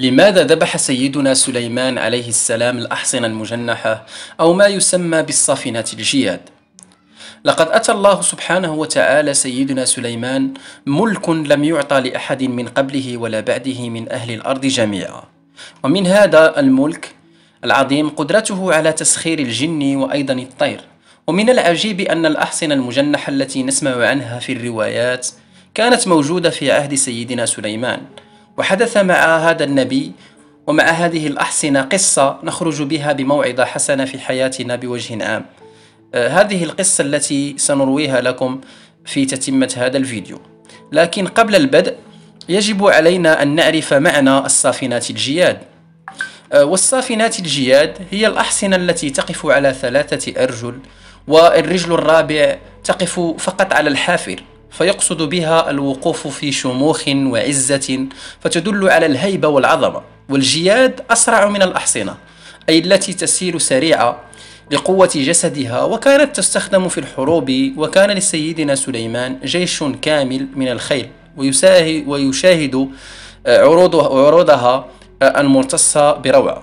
لماذا ذبح سيدنا سليمان عليه السلام الأحصنة المجنحة أو ما يسمى بالصافنة الجياد؟ لقد أتى الله سبحانه وتعالى سيدنا سليمان ملك لم يعطى لأحد من قبله ولا بعده من أهل الأرض جميعا ومن هذا الملك العظيم قدرته على تسخير الجن وأيضا الطير ومن العجيب أن الأحصنة المجنحة التي نسمع عنها في الروايات كانت موجودة في عهد سيدنا سليمان وحدث مع هذا النبي ومع هذه الأحصنة قصة نخرج بها بموعظة حسنة في حياتنا بوجه عام آه، هذه القصة التي سنرويها لكم في تتمة هذا الفيديو لكن قبل البدء يجب علينا أن نعرف معنى الصافنات الجياد آه، والصافنات الجياد هي الأحصنة التي تقف على ثلاثة أرجل والرجل الرابع تقف فقط على الحافر فيقصد بها الوقوف في شموخ وعزة فتدل على الهيبة والعظمة والجياد أسرع من الأحصنة أي التي تسير سريعة لقوة جسدها وكانت تستخدم في الحروب وكان لسيدنا سليمان جيش كامل من الخيل ويشاهد عروضها المرتصة بروعة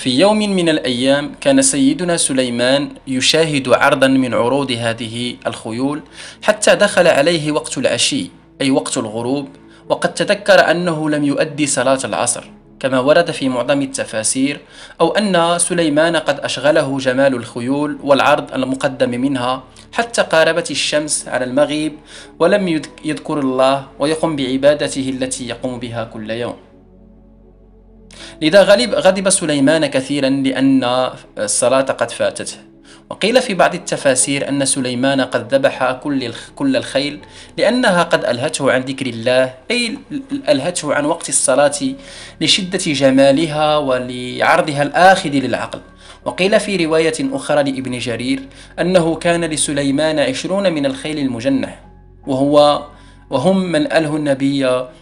في يوم من الأيام كان سيدنا سليمان يشاهد عرضا من عروض هذه الخيول حتى دخل عليه وقت العشي أي وقت الغروب وقد تذكر أنه لم يؤدي صلاة العصر كما ورد في معظم التفاسير أو أن سليمان قد أشغله جمال الخيول والعرض المقدم منها حتى قاربت الشمس على المغيب ولم يذكر الله ويقم بعبادته التي يقوم بها كل يوم لذا غلب غضب سليمان كثيرا لأن الصلاة قد فاتته وقيل في بعض التفاسير أن سليمان قد ذبح كل كل الخيل لأنها قد ألهته عن ذكر الله أي ألهته عن وقت الصلاة لشدة جمالها ولعرضها الآخذ للعقل وقيل في رواية أخرى لابن جرير أنه كان لسليمان عشرون من الخيل المجنح وهو وهم من أله النبي آه،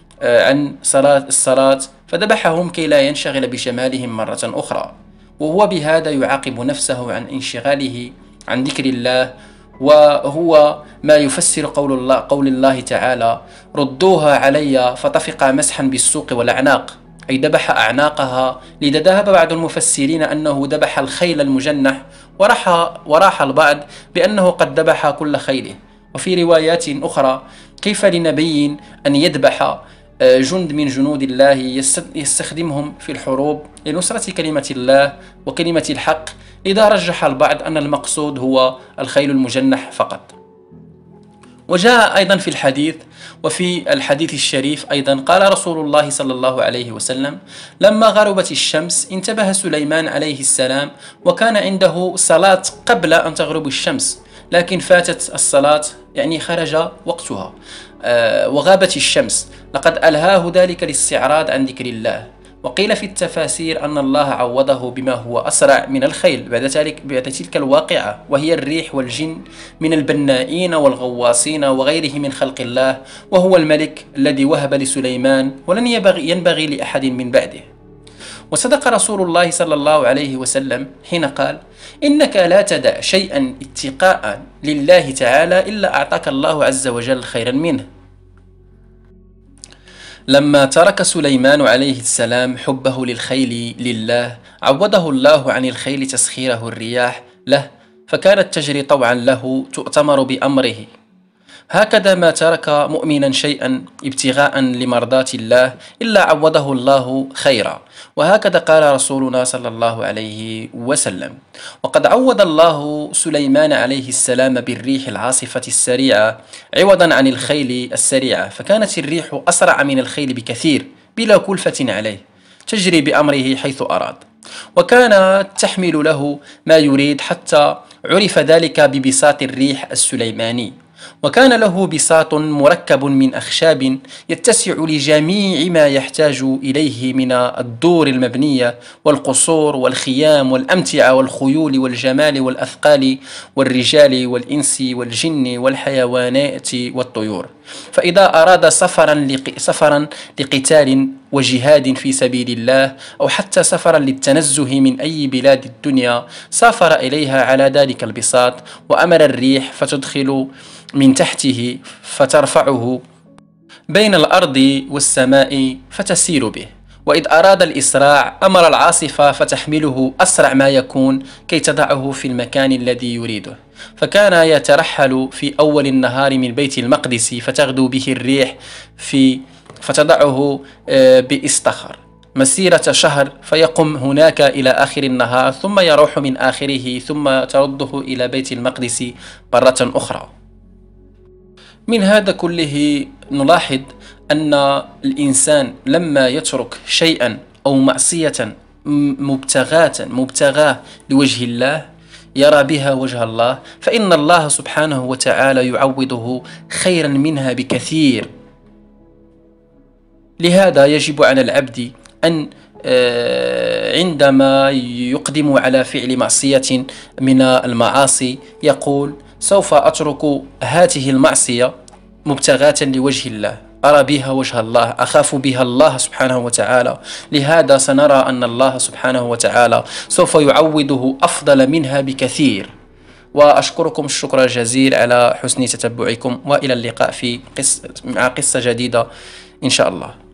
عن صلاة الصلاة فذبحهم كي لا ينشغل بشمالهم مرة أخرى وهو بهذا يعاقب نفسه عن انشغاله عن ذكر الله وهو ما يفسر قول الله قول الله تعالى ردوها علي فطفقا مسحا بالسوق والاعناق اي ذبح اعناقها لذا ذهب بعض المفسرين انه ذبح الخيل المجنح وراح وراح البعض بانه قد ذبح كل خيله وفي روايات اخرى كيف لنبي ان يذبح آه، جند من جنود الله يستخدمهم في الحروب لنصرة كلمة الله وكلمة الحق إذا رجح البعض أن المقصود هو الخيل المجنح فقط وجاء أيضا في الحديث وفي الحديث الشريف أيضا قال رسول الله صلى الله عليه وسلم لما غربت الشمس انتبه سليمان عليه السلام وكان عنده صلاة قبل أن تغرب الشمس لكن فاتت الصلاة يعني خرج وقتها آه، وغابت الشمس لقد ألهاه ذلك الاستعراض عن ذكر الله وقيل في التفاسير أن الله عوضه بما هو أسرع من الخيل بعد, ذلك بعد تلك الواقعة وهي الريح والجن من البنائين والغواصين وغيره من خلق الله وهو الملك الذي وهب لسليمان ولن ينبغي لأحد من بعده وصدق رسول الله صلى الله عليه وسلم حين قال إنك لا تدع شيئا اتقاء لله تعالى إلا أعطاك الله عز وجل خيرا منه لما ترك سليمان عليه السلام حبه للخيل لله عوضه الله عن الخيل تسخيره الرياح له فكانت تجري طوعا له تؤتمر بأمره هكذا ما ترك مؤمنا شيئا ابتغاء لمرضات الله إلا عوضه الله خيرا وهكذا قال رسولنا صلى الله عليه وسلم وقد عوض الله سليمان عليه السلام بالريح العاصفة السريعة عوضا عن الخيل السريعة فكانت الريح أسرع من الخيل بكثير بلا كلفة عليه تجري بأمره حيث أراد وكان تحمل له ما يريد حتى عرف ذلك ببساط الريح السليماني وكان له بساط مركب من أخشاب يتسع لجميع ما يحتاج إليه من الدور المبنية والقصور والخيام والأمتعة والخيول والجمال والأثقال والرجال والإنس والجن والحيوانات والطيور فإذا أراد سفرا لق... سفرا لقتال وجهاد في سبيل الله أو حتى سفرا للتنزه من أي بلاد الدنيا سافر إليها على ذلك البساط وأمر الريح فتدخل من تحته فترفعه بين الأرض والسماء فتسير به وإذ أراد الإسراع أمر العاصفة فتحمله أسرع ما يكون كي تضعه في المكان الذي يريده فكان يترحل في أول النهار من بيت المقدس فتغدو به الريح في فتضعه آه، بإستخر مسيرة شهر فيقم هناك إلى آخر النهار ثم يروح من آخره ثم ترده إلى بيت المقدس مرة أخرى من هذا كله نلاحظ أن الإنسان لما يترك شيئا أو معصية مبتغاة مبتغاه لوجه الله يرى بها وجه الله فإن الله سبحانه وتعالى يعوضه خيرا منها بكثير لهذا يجب على العبد أن آه، عندما يقدم على فعل معصية من المعاصي يقول سوف أترك هذه المعصية مبتغاة لوجه الله أرى بها وجه الله أخاف بها الله سبحانه وتعالى لهذا سنرى أن الله سبحانه وتعالى سوف يعوضه أفضل منها بكثير وأشكركم الشكر الجزيل على حسن تتبعكم وإلى اللقاء في قصة مع قصة جديدة إن شاء الله